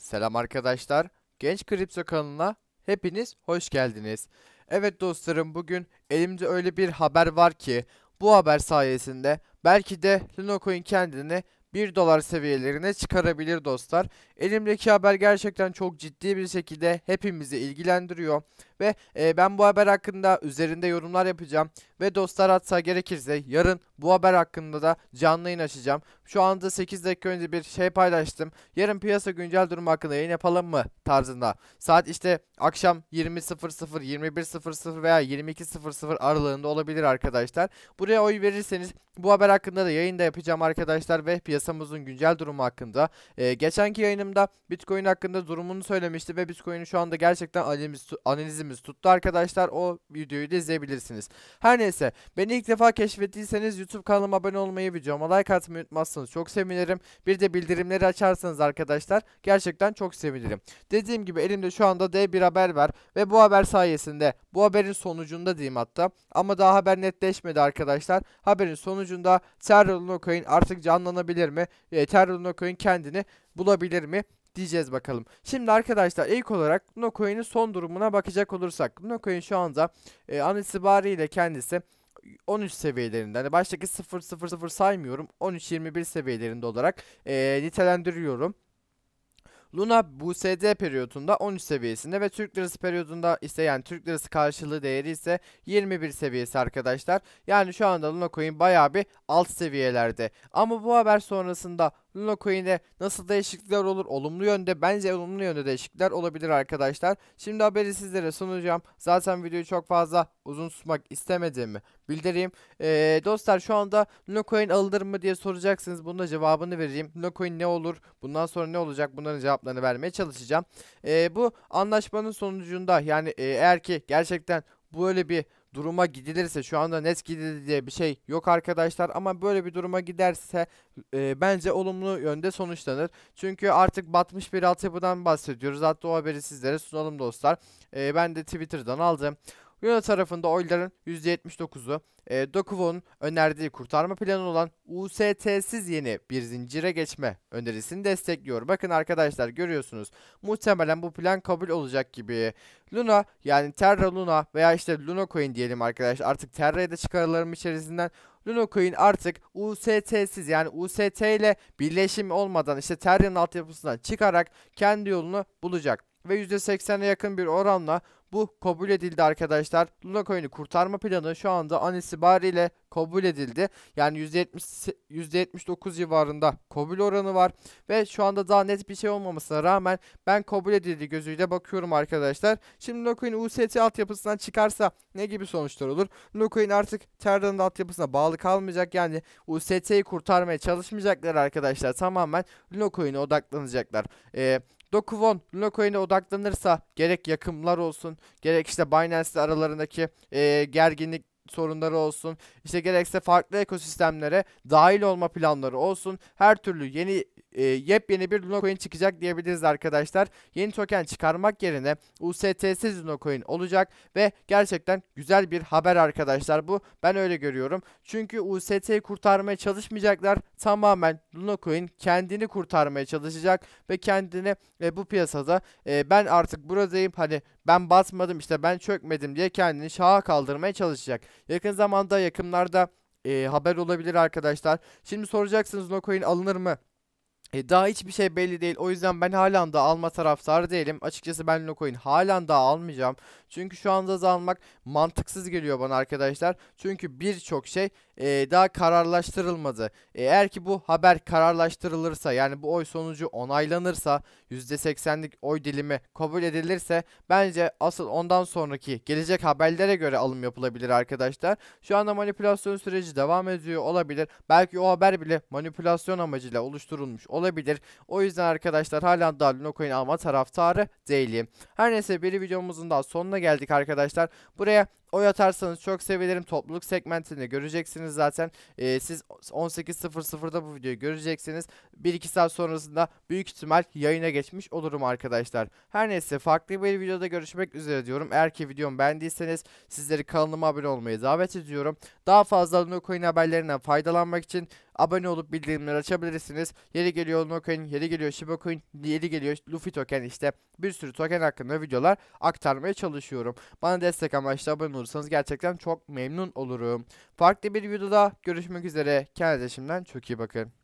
Selam arkadaşlar. Genç Kripto kanalına hepiniz hoş geldiniz. Evet dostlarım bugün elimde öyle bir haber var ki bu haber sayesinde belki de Linocoin kendini 1 dolar seviyelerine çıkarabilir dostlar. Elimdeki haber gerçekten çok ciddi bir şekilde hepimizi ilgilendiriyor. Ve e, ben bu haber hakkında üzerinde yorumlar yapacağım. Ve dostlar atsa gerekirse yarın bu haber hakkında da canlı yayın açacağım. Şu anda 8 dakika önce bir şey paylaştım. Yarın piyasa güncel durumu hakkında yayın yapalım mı tarzında. Saat işte akşam 20.00, 21.00 veya 22.00 aralığında olabilir arkadaşlar. Buraya oy verirseniz bu haber hakkında da yayın da yapacağım arkadaşlar ve piyasamızın güncel durumu hakkında. Ee, geçenki yayınımda Bitcoin hakkında durumunu söylemiştim ve Bitcoin'in şu anda gerçekten analiz, analizim sözümüz tuttu arkadaşlar. O videoyu da izleyebilirsiniz. Her neyse beni ilk defa keşfettiyseniz YouTube kanalıma abone olmayı, videoma like atmayı unutmazsanız çok sevinirim. Bir de bildirimleri açarsanız arkadaşlar gerçekten çok sevinirim. Dediğim gibi elimde şu anda D bir haber var ve bu haber sayesinde bu haberin sonucunda diyeyim hatta ama daha haber netleşmedi arkadaşlar. Haberin sonucunda Terrell Nocoin artık canlanabilir mi? E, Terrell Nocoin kendini bulabilir mi? diyeceğiz bakalım. Şimdi arkadaşlar ilk olarak Nocoin'in son durumuna bakacak olursak. Nocoin şu anda e, an itibariyle kendisi 13 seviyelerinde hani baştaki 000 saymıyorum 1321 seviyelerinde olarak e, nitelendiriyorum. Luna bu SD periyodunda 13 seviyesinde ve Türk Lirası periyodunda ise yani Türk Lirası karşılığı değeri ise 21 seviyesi arkadaşlar. Yani şu anda Luna Coin bayağı bir alt seviyelerde. Ama bu haber sonrasında Luna Coin'e nasıl değişiklikler olur? Olumlu yönde bence olumlu yönde değişiklikler olabilir arkadaşlar. Şimdi haberi sizlere sunacağım. Zaten videoyu çok fazla uzun tutmak istemediğimi bildireyim. Ee, dostlar şu anda Luna Coin alınır mı diye soracaksınız. Bunun da cevabını vereyim. Luna Coin ne olur? Bundan sonra ne olacak? Bunların cevaplarını vermeye çalışacağım. Ee, bu anlaşmanın sonucunda yani e, eğer ki gerçekten böyle bir duruma gidilirse şu anda net gidildi diye bir şey yok arkadaşlar ama böyle bir duruma giderse e, bence olumlu yönde sonuçlanır. Çünkü artık batmış bir altyapıdan bahsediyoruz. Hatta o haberi sizlere sunalım dostlar. E, ben de Twitter'dan aldım. Yunan tarafında oyların %79'u e, Dokuvo'nun önerdiği kurtarma planı olan UST'siz yeni bir zincire geçme önerisini destekliyor. Bakın arkadaşlar görüyorsunuz muhtemelen bu plan kabul olacak gibi. Luna yani Terra Luna veya işte Luna Coin diyelim arkadaşlar artık Terra'yı da çıkarılarım içerisinden Coin artık UST'siz yani UST ile birleşim olmadan işte Terria'nın altyapısından çıkarak kendi yolunu bulacak. Ve %80'e yakın bir oranla bu kabul edildi arkadaşlar. Luna Coin'i kurtarma planı şu anda an itibariyle kabul edildi. Yani %70, %79 civarında kabul oranı var. Ve şu anda daha net bir şey olmamasına rağmen ben kabul edildi gözüyle bakıyorum arkadaşlar. Şimdi Locoin UST altyapısından çıkarsa ne gibi sonuçlar olur? Locoin artık Terra'nın altyapısına bağlı kalmayacak. Yani UST'yi kurtarmaya çalışmayacaklar arkadaşlar. Tamamen Locoin'e odaklanacaklar. Eee Dokuvon Luna Coin'e odaklanırsa gerek yakımlar olsun gerek işte Binance'le aralarındaki e, gerginlik sorunları olsun. işte gerekse farklı ekosistemlere dahil olma planları olsun. Her türlü yeni e, yepyeni bir Luna Coin çıkacak diyebiliriz arkadaşlar. Yeni token çıkarmak yerine UST'siz Luna Coin olacak ve gerçekten güzel bir haber arkadaşlar bu. Ben öyle görüyorum. Çünkü UST'yi kurtarmaya çalışmayacaklar. Tamamen Luna Coin kendini kurtarmaya çalışacak ve kendini e, bu piyasada e, ben artık buradayım hani ben basmadım işte ben çökmedim diye kendini şaha kaldırmaya çalışacak. Yakın zamanda yakınlarda e, haber olabilir arkadaşlar. Şimdi soracaksınız Nocoin alınır mı? E, daha hiçbir şey belli değil. O yüzden ben halen daha alma taraftarı değilim. Açıkçası ben Locoin halen daha almayacağım. Çünkü şu anda almak mantıksız geliyor bana arkadaşlar. Çünkü birçok şey e, daha kararlaştırılmadı. E, eğer ki bu haber kararlaştırılırsa yani bu oy sonucu onaylanırsa %80'lik oy dilimi kabul edilirse bence asıl ondan sonraki gelecek haberlere göre alım yapılabilir arkadaşlar. Şu anda manipülasyon süreci devam ediyor olabilir. Belki o haber bile manipülasyon amacıyla oluşturulmuş olabilir. O yüzden arkadaşlar hala daha Lunocoin alma taraftarı değilim. Her neyse bir videomuzun da sonuna geldik arkadaşlar. Buraya Oy atarsanız çok sevinirim. Topluluk segmentinde göreceksiniz zaten. Ee, siz 18.00'da bu videoyu göreceksiniz. 1-2 saat sonrasında büyük ihtimal yayına geçmiş olurum arkadaşlar. Her neyse farklı bir videoda görüşmek üzere diyorum. Eğer ki videomu beğendiyseniz sizleri kanalıma abone olmayı davet ediyorum. Daha fazla Nukoin haberlerinden faydalanmak için Abone olup bildirimleri açabilirsiniz. Yeri geliyor Ono Coin, yeri geliyor Shiba Coin, yeri geliyor Luffy Token işte. Bir sürü token hakkında videolar aktarmaya çalışıyorum. Bana destek amaçlı abone olursanız gerçekten çok memnun olurum. Farklı bir videoda görüşmek üzere. Kendinize şimdiden çok iyi bakın.